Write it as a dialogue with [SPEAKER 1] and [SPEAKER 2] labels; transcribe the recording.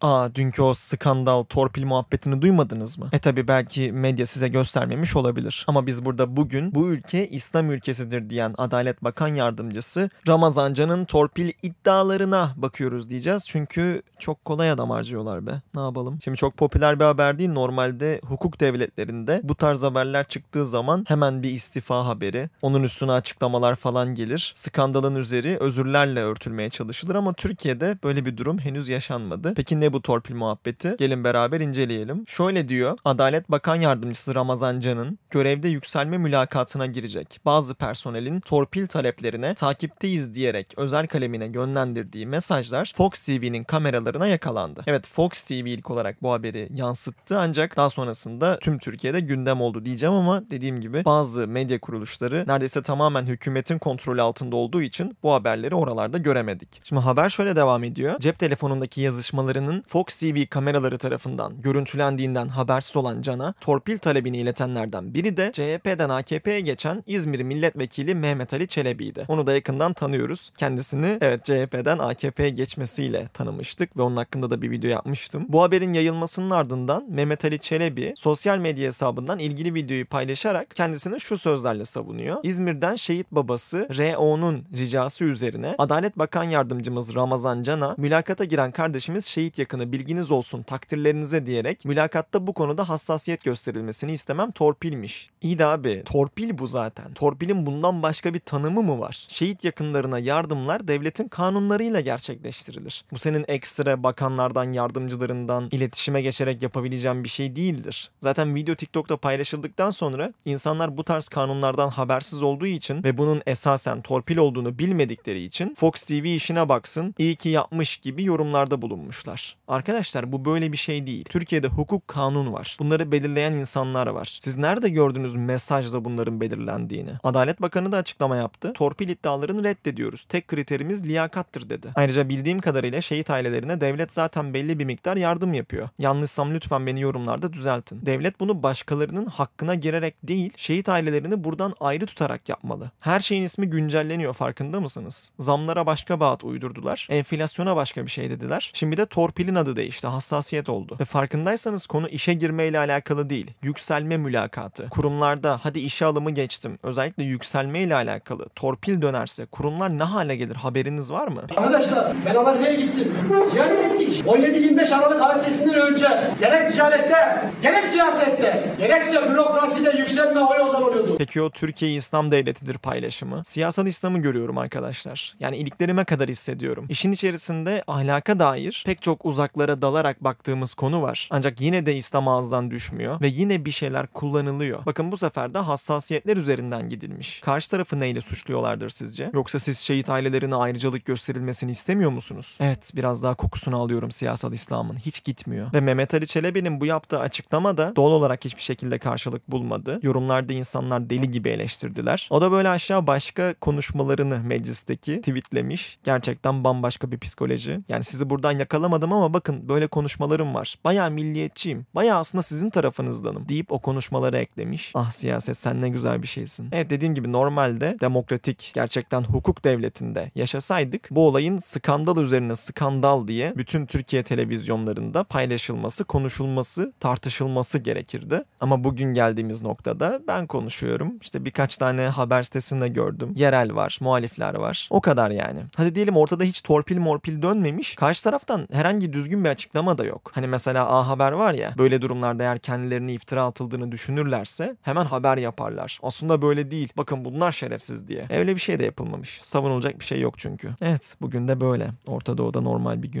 [SPEAKER 1] Aa dünkü o skandal torpil muhabbetini duymadınız mı? E tabi belki medya size göstermemiş olabilir. Ama biz burada bugün bu ülke İslam ülkesidir diyen Adalet Bakan Yardımcısı Ramazancan'ın torpil iddialarına bakıyoruz diyeceğiz. Çünkü çok kolay adam harcıyorlar be. Ne yapalım? Şimdi çok popüler bir haber değil. Normalde hukuk devletlerinde bu tarz haberler çıktığı zaman hemen bir istifa haberi, onun üstüne açıklamalar falan gelir. Skandalın üzeri özürlerle örtülmeye çalışılır ama Türkiye'de böyle bir durum henüz yaşanmadı. Peki ne bu torpil muhabbeti. Gelin beraber inceleyelim. Şöyle diyor. Adalet Bakan Yardımcısı Ramazan Can'ın görevde yükselme mülakatına girecek. Bazı personelin torpil taleplerine takipteyiz diyerek özel kalemine yönlendirdiği mesajlar Fox TV'nin kameralarına yakalandı. Evet Fox TV ilk olarak bu haberi yansıttı ancak daha sonrasında tüm Türkiye'de gündem oldu diyeceğim ama dediğim gibi bazı medya kuruluşları neredeyse tamamen hükümetin kontrolü altında olduğu için bu haberleri oralarda göremedik. Şimdi haber şöyle devam ediyor. Cep telefonundaki yazışmalarının Yang'ın Fox TV kameraları tarafından görüntülendiğinden habersiz olan Can'a torpil talebini iletenlerden biri de CHP'den AKP'ye geçen İzmir Milletvekili Mehmet Ali Çelebi'ydi. Onu da yakından tanıyoruz. Kendisini evet CHP'den AKP'ye geçmesiyle tanımıştık ve onun hakkında da bir video yapmıştım. Bu haberin yayılmasının ardından Mehmet Ali Çelebi sosyal medya hesabından ilgili videoyu paylaşarak kendisini şu sözlerle savunuyor. İzmir'den şehit babası R.O.'nun ricası üzerine Adalet Bakan Yardımcımız Ramazan Can'a mülakata giren kardeşimiz şehit yakını bilginiz olsun takdirlerinize diyerek mülakatta bu konuda hassasiyet gösterilmesini istemem torpilmiş. İyi de abi torpil bu zaten. Torpilin bundan başka bir tanımı mı var? Şehit yakınlarına yardımlar devletin kanunlarıyla gerçekleştirilir. Bu senin ekstra bakanlardan, yardımcılarından iletişime geçerek yapabileceğin bir şey değildir. Zaten video TikTok'ta paylaşıldıktan sonra insanlar bu tarz kanunlardan habersiz olduğu için ve bunun esasen torpil olduğunu bilmedikleri için Fox TV işine baksın, iyi ki yapmış gibi yorumlarda bulunmuşlar. Arkadaşlar bu böyle bir şey değil. Türkiye'de hukuk kanun var. Bunları belirleyen insanlar var. Siz nerede gördünüz mesajda bunların belirlendiğini? Adalet Bakanı da açıklama yaptı. Torpil iddialarını reddediyoruz. Tek kriterimiz liyakattır dedi. Ayrıca bildiğim kadarıyla şehit ailelerine devlet zaten belli bir miktar yardım yapıyor. Yanlışsam lütfen beni yorumlarda düzeltin. Devlet bunu başkalarının hakkına girerek değil, şehit ailelerini buradan ayrı tutarak yapmalı. Her şeyin ismi güncelleniyor farkında mısınız? Zamlara başka bağıt uydurdular. Enflasyona başka bir şey dediler. Şimdi de torpil Pilin adı değişti, hassasiyet oldu. Ve farkındaysanız konu işe girmeyle alakalı değil, yükselme mülakatı. Kurumlarda hadi işe alımı geçtim, özellikle yükselmeyle alakalı torpil dönerse kurumlar ne hale gelir haberiniz var mı? Arkadaşlar ben nereye gittim, ziyaret ettik. 17-25 Aralık hadisesinden önce gerek ticarette, gerek siyasette, gerekse bürokraside yükselme o yoldan oluyordu. Peki o Türkiye İslam Devleti'dir paylaşımı. Siyasal İslam'ı görüyorum arkadaşlar. Yani iliklerime kadar hissediyorum. İşin içerisinde ahlaka dair pek çok uzun uzaklara dalarak baktığımız konu var. Ancak yine de İslam ağızdan düşmüyor ve yine bir şeyler kullanılıyor. Bakın bu sefer de hassasiyetler üzerinden gidilmiş. Karşı tarafı neyle suçluyorlardır sizce? Yoksa siz şehit ailelerine ayrıcalık gösterilmesini istemiyor musunuz? Evet biraz daha kokusunu alıyorum siyasal İslam'ın. Hiç gitmiyor. Ve Mehmet Ali Çelebi'nin bu yaptığı açıklama da doğal olarak hiçbir şekilde karşılık bulmadı. Yorumlarda insanlar deli gibi eleştirdiler. O da böyle aşağı başka konuşmalarını meclisteki tweetlemiş. Gerçekten bambaşka bir psikoloji. Yani sizi buradan yakalamadım ama ama bakın böyle konuşmalarım var. Baya milliyetçiyim. Baya aslında sizin tarafınızdanım deyip o konuşmalara eklemiş. Ah siyaset sen ne güzel bir şeysin. Evet dediğim gibi normalde demokratik gerçekten hukuk devletinde yaşasaydık bu olayın skandal üzerine skandal diye bütün Türkiye televizyonlarında paylaşılması, konuşulması, tartışılması gerekirdi. Ama bugün geldiğimiz noktada ben konuşuyorum. İşte birkaç tane haber sitesinde gördüm. Yerel var, muhalifler var. O kadar yani. Hadi diyelim ortada hiç torpil morpil dönmemiş. Karşı taraftan herhangi düzgün bir açıklama da yok. Hani mesela A Haber var ya böyle durumlarda eğer kendilerini iftira atıldığını düşünürlerse hemen haber yaparlar. Aslında böyle değil. Bakın bunlar şerefsiz diye. E, öyle bir şey de yapılmamış. Savunulacak bir şey yok çünkü. Evet bugün de böyle. Orta Doğu'da normal bir gün.